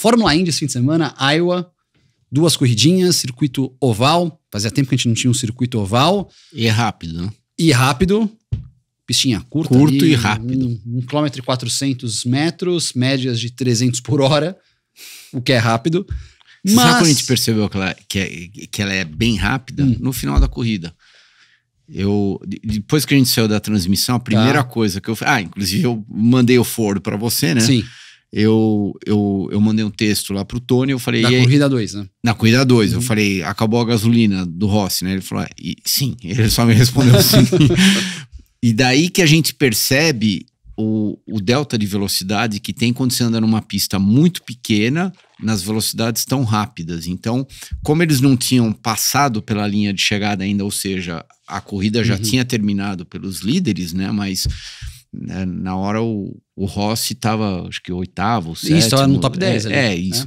Fórmula Indy esse fim de semana, Iowa, duas corridinhas, circuito oval. Fazia tempo que a gente não tinha um circuito oval. E rápido, né? E rápido. Pistinha curta. Curto ali, e rápido. Um, quilômetro e quatrocentos metros, médias de 300 por hora, o que é rápido. Mas... Sabe quando a gente percebeu que ela, é, que, é, que ela é bem rápida? Hum. No final da corrida. Eu, depois que a gente saiu da transmissão, a primeira tá. coisa que eu. Ah, inclusive eu mandei o foro para você, né? Sim eu, eu, eu mandei um texto lá pro Tony, eu falei. Na corrida 2, né? Na corrida 2, uhum. eu falei, acabou a gasolina do Rossi, né? Ele falou, ah, e, sim, ele só me respondeu sim. e daí que a gente percebe o, o delta de velocidade que tem quando você anda numa pista muito pequena, nas velocidades tão rápidas. Então, como eles não tinham passado pela linha de chegada ainda, ou seja, a corrida já uhum. tinha terminado pelos líderes, né? Mas né, na hora o, o Rossi estava, acho que, oitavo, sétimo. Isso, estava no top 10 é, ali. É, né? isso. É.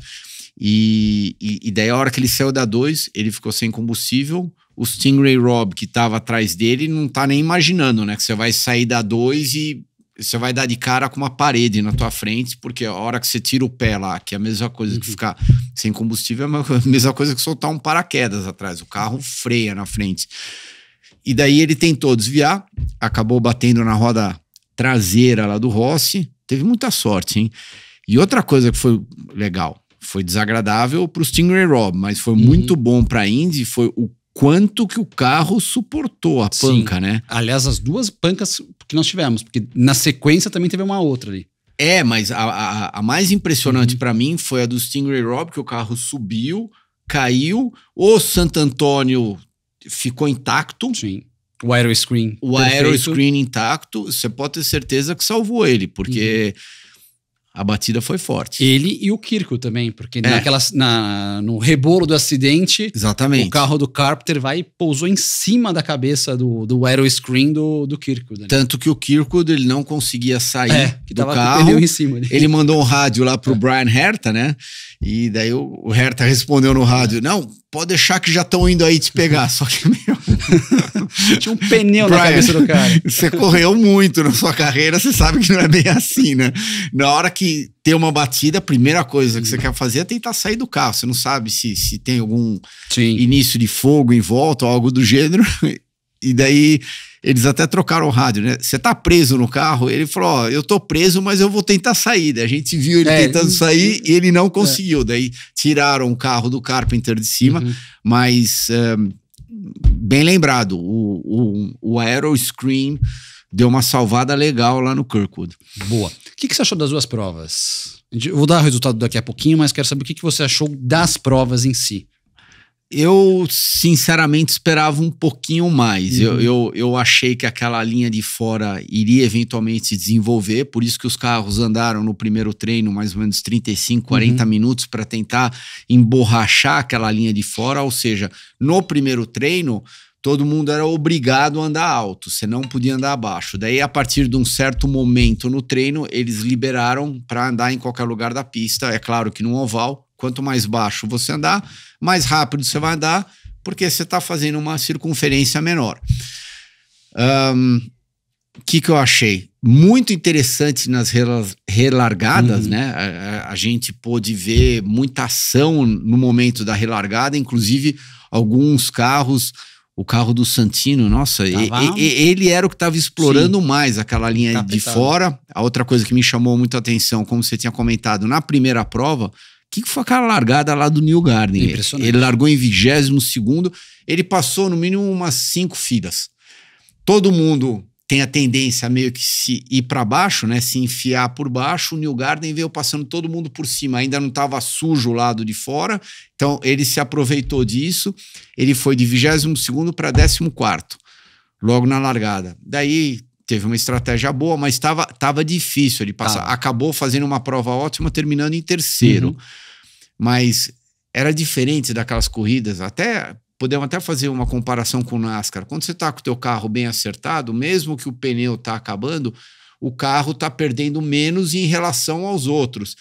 E, e, daí a hora que ele saiu da 2, ele ficou sem combustível. O Stingray Rob, que estava atrás dele, não tá nem imaginando, né? Que você vai sair da 2 e você vai dar de cara com uma parede na tua frente, porque a hora que você tira o pé lá, que é a mesma coisa que uhum. ficar sem combustível, é a mesma coisa que soltar um paraquedas atrás. O carro freia na frente. E daí ele tentou desviar, acabou batendo na roda traseira lá do Rossi. Teve muita sorte, hein? E outra coisa que foi legal, foi desagradável para o Stingray Rob, mas foi uhum. muito bom para a Indy, foi o quanto que o carro suportou a panca, Sim. né? Aliás, as duas pancas que nós tivemos, porque na sequência também teve uma outra ali. É, mas a, a, a mais impressionante uhum. para mim foi a do Stingray Rob, que o carro subiu, caiu, o Santo Antônio ficou intacto. Sim. O aeroscreen. O intacto, você pode ter certeza que salvou ele, porque. Uhum. A batida foi forte. Ele e o Kirko também, porque é. naquela, na, no rebolo do acidente, Exatamente. o carro do Carpenter vai e pousou em cima da cabeça do, do aeroscreen do, do Kirko. Né? Tanto que o Kirko ele não conseguia sair é, do carro. Em cima Ele mandou um rádio lá pro é. Brian Herta, né? E daí o, o Herta respondeu no rádio: Não, pode deixar que já estão indo aí te pegar. Só que, meu. Tinha um pneu Brian, na cabeça do cara. Você correu muito na sua carreira, você sabe que não é bem assim, né? Na hora que tem uma batida, a primeira coisa que você quer fazer é tentar sair do carro. Você não sabe se, se tem algum Sim. início de fogo em volta ou algo do gênero e daí eles até trocaram o rádio, né? Você tá preso no carro? Ele falou: Ó, oh, eu tô preso, mas eu vou tentar sair. Daí a gente viu ele é, tentando sair e ele não é. conseguiu. É. Daí tiraram o carro do Carpenter de cima, uhum. mas um, eh, bem lembrado, o, o, o Aeroscreen deu uma salvada legal lá no Kirkwood. Boa. O que, que você achou das duas provas? Eu vou dar o resultado daqui a pouquinho, mas quero saber o que, que você achou das provas em si. Eu, sinceramente, esperava um pouquinho mais. Uhum. Eu, eu, eu, achei que aquela linha de fora iria eventualmente se desenvolver, por isso que os carros andaram no primeiro treino mais ou menos 35, 40 uhum. minutos para tentar emborrachar aquela linha de fora. Ou seja, no primeiro treino, todo mundo era obrigado a andar alto, você não podia andar abaixo. Daí, a partir de um certo momento no treino, eles liberaram para andar em qualquer lugar da pista. É claro que no oval, Quanto mais baixo você andar, mais rápido você vai andar, porque você está fazendo uma circunferência menor. O um, que, que eu achei? Muito interessante nas relargadas, uhum. né? A, a gente pôde ver muita ação no momento da relargada, inclusive alguns carros o carro do Santino, nossa, e, e, ele era o que estava explorando Sim. mais aquela linha de fora. A outra coisa que me chamou muito a atenção, como você tinha comentado na primeira prova, que foi aquela largada lá do New Garden? Ele, ele largou em 22, ele passou no mínimo umas cinco filas. Todo mundo tem a tendência meio que se ir para baixo, né? Se enfiar por baixo. O New Garden veio passando todo mundo por cima, ainda não estava sujo o lado de fora, então ele se aproveitou disso. Ele foi de 22 para 14, logo na largada. Daí teve uma estratégia boa, mas estava tava difícil ele passar. Ah. Acabou fazendo uma prova ótima, terminando em terceiro. Uhum mas era diferente daquelas corridas, até podemos até fazer uma comparação com o NASCAR. Quando você está com o teu carro bem acertado, mesmo que o pneu está acabando, o carro está perdendo menos em relação aos outros.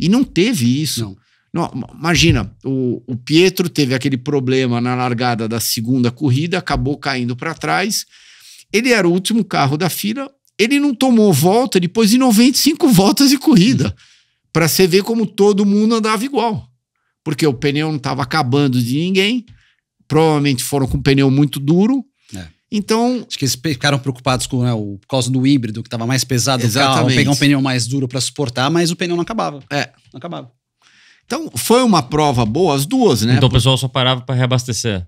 E não teve isso. Não. Não, imagina, o, o, Pietro teve aquele problema na largada da segunda corrida, acabou caindo para trás. Ele era o último carro da fila, ele não tomou volta depois de 95 voltas de corrida para você ver como todo mundo andava igual. Porque o pneu não estava acabando de ninguém, provavelmente foram com um pneu muito duro. É. Então. Acho que eles ficaram preocupados com né, o, por causa do híbrido, que estava mais pesado exatamente. o carro, pegar um pneu mais duro para suportar, mas o pneu não acabava. É. Não acabava. Então, foi uma prova boa, as duas, né? Então o pessoal só parava para reabastecer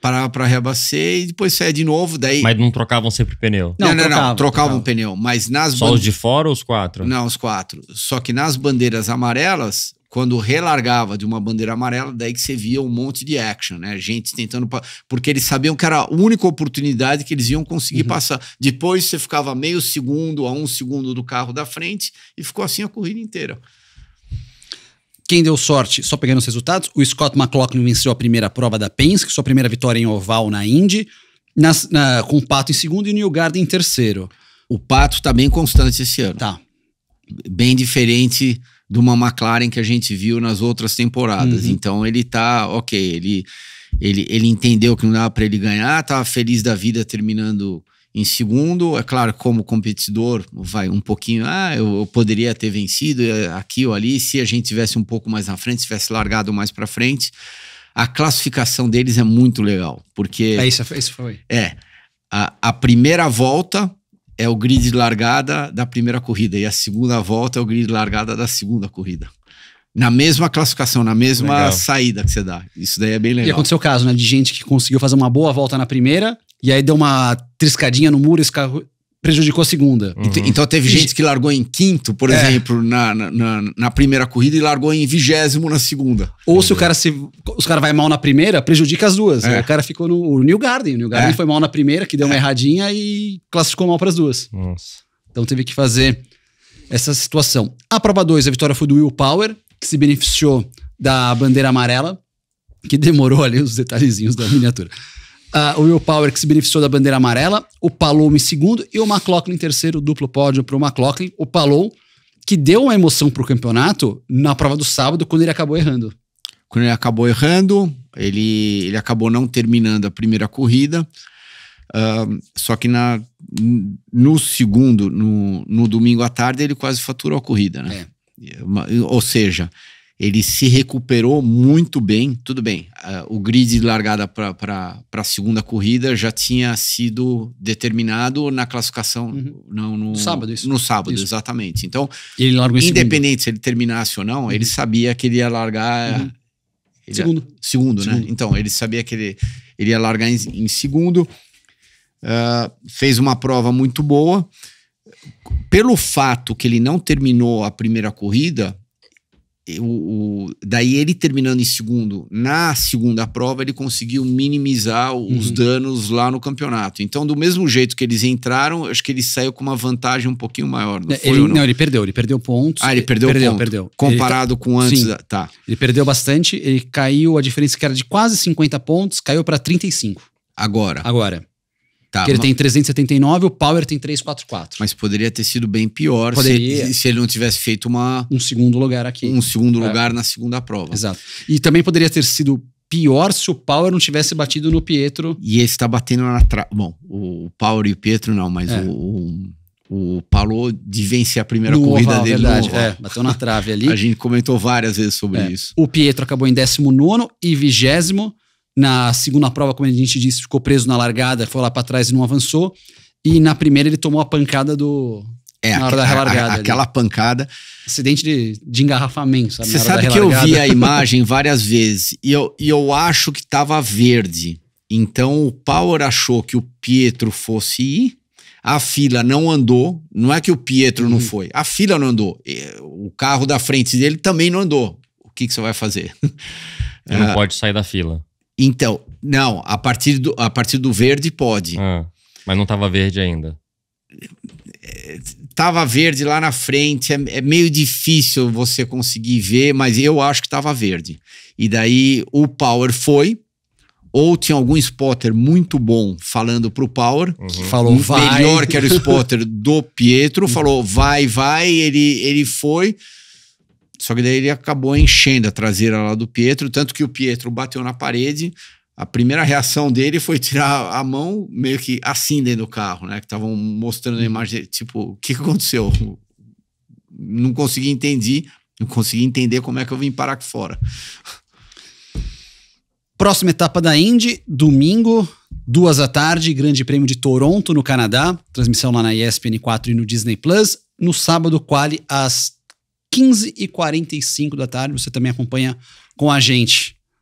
parava para reabastecer e depois saía de novo. Daí... Mas não trocavam sempre pneu? Não, não, não. Trocavam, não, pneu. Mas nas Só bande... os de fora ou os quatro? Não, os quatro. Só que nas bandeiras amarelas, quando relargava de uma bandeira amarela, daí que você via um monte de action, né? Gente tentando. Porque eles sabiam que era a única oportunidade que eles iam conseguir uhum. passar. Depois você ficava meio segundo a um segundo do carro da frente e ficou assim a corrida inteira. Quem deu sorte, só pegando os resultados, o Scott McLaughlin venceu a primeira prova da Penske, sua primeira vitória em oval na Indy, nas, na, com o Pato em segundo e o New Garden em terceiro. O Pato tá bem constante esse ano. Tá. Bem diferente de uma McLaren que a gente viu nas outras temporadas. Uhum. Então ele tá, ok, ele, ele, ele entendeu que não dava para ele ganhar, tava feliz da vida terminando em segundo. É claro, como competidor, vai um pouquinho. Ah, eu, poderia ter vencido eh, aqui ou ali se a gente tivesse um pouco mais na frente, tivesse largado mais para frente. A classificação deles é muito legal, porque. É isso, é isso foi. É. A, a primeira volta é o grid de largada da primeira corrida e a segunda volta é o grid de largada da segunda corrida. Na mesma classificação, na mesma legal. saída que você dá. Isso daí é bem legal. E aconteceu o caso, né? De gente que conseguiu fazer uma boa volta na primeira, e aí deu uma triscadinha no muro, esse carro prejudicou a segunda. Uhum. Então, então teve gente que largou em quinto, por é. exemplo, na, na, na, primeira corrida e largou em vigésimo na segunda. Ou se o cara se os cara vai mal na primeira, prejudica as duas. É. O cara ficou no o New Garden. O New Garden é. foi mal na primeira, que deu uma é. erradinha e classificou mal para as duas. Nossa. Então teve que fazer essa situação. A prova 2, a vitória foi do Will Power, que se beneficiou da bandeira amarela, que demorou ali os detalhezinhos da miniatura. Uh, o Will Power que se beneficiou da bandeira amarela, o Palou em segundo e o McLaughlin em terceiro, duplo pódio para o McLaughlin. O Palou que deu uma emoção para o campeonato na prova do sábado quando ele acabou errando. Quando ele acabou errando, ele, ele acabou não terminando a primeira corrida. Uh, só que na, no segundo, no, no domingo à tarde, ele quase faturou a corrida, né? É. é ou seja, ele se recuperou muito bem. Tudo bem, uh, o grid de largada para a segunda corrida já tinha sido determinado na classificação uhum. não, no, sábado. Isso. No sábado, isso. exatamente. Então, ele independente segundo. se ele terminasse ou não, uhum. ele sabia que ele ia largar. Uhum. Ele segundo. Ia, segundo, segundo, né? Então, ele sabia que ele, ele ia largar em, em segundo. Uh, fez uma prova muito boa. Pelo fato que ele não terminou a primeira corrida, o, o, daí ele terminando em segundo na segunda prova, ele conseguiu minimizar os uhum. danos lá no campeonato. Então, do mesmo jeito que eles entraram, acho que ele saiu com uma vantagem um pouquinho maior. Não, é, ele, não? não ele, perdeu, ele perdeu pontos. Ah, ele perdeu, perdeu ponto. Perdeu. Comparado com antes. Sim, tá. Ele perdeu bastante, ele caiu, a diferença é que era de quase 50 pontos, caiu para 35. Agora. Agora. Tá, que ele mas... tem 379, o Power tem 344. Mas poderia ter sido bem pior se, se, ele não tivesse feito uma um segundo lugar aqui. Um segundo é. lugar na segunda prova. Exato. E também poderia ter sido pior se o Power não tivesse batido no Pietro. E esse tá batendo na trave. Bom, o Power e o Pietro não, mas é. o, o o Paulo de vencer a primeira no corrida oval, dele verdade, É, bateu na trave ali. a gente comentou várias vezes sobre é. isso. O Pietro acabou em 19 e vigésimo. Na segunda prova, como a gente disse, ficou preso na largada, foi lá para trás e não avançou. E na primeira ele tomou a pancada do. É, na hora da relargada. A, a, aquela ali. pancada. Acidente de, de engarrafamento, sabe? Você sabe que eu vi a imagem várias vezes e eu, e eu acho que tava verde. Então o Power achou que o Pietro fosse ir, a fila não andou. Não é que o Pietro uhum. não foi, a fila não andou. O carro da frente dele também não andou. O que, que você vai fazer? Ele não ah. pode sair da fila. Então, não, a partir do, a partir do verde pode. Ah, mas não estava verde ainda. Tava verde lá na frente, é, é meio difícil você conseguir ver, mas eu acho que tava verde. E daí o Power foi, ou tinha algum spotter muito bom falando pro Power, uhum. que falou vai. melhor que era o spotter do Pietro, falou vai, vai, ele, ele foi. Só que daí ele acabou enchendo a traseira lá do Pietro, tanto que o Pietro bateu na parede. A primeira reação dele foi tirar a mão meio que assim dentro do carro, né? Que estavam mostrando a imagem, tipo, o que aconteceu? Não consegui entender, não consegui entender como é que eu vim parar aqui fora. Próxima etapa da Indy, domingo, duas da tarde, Grande Prêmio de Toronto, no Canadá. Transmissão lá na ESPN4 e no Disney Plus. No sábado, quali às 15h45 da tarde. Você também acompanha com a gente.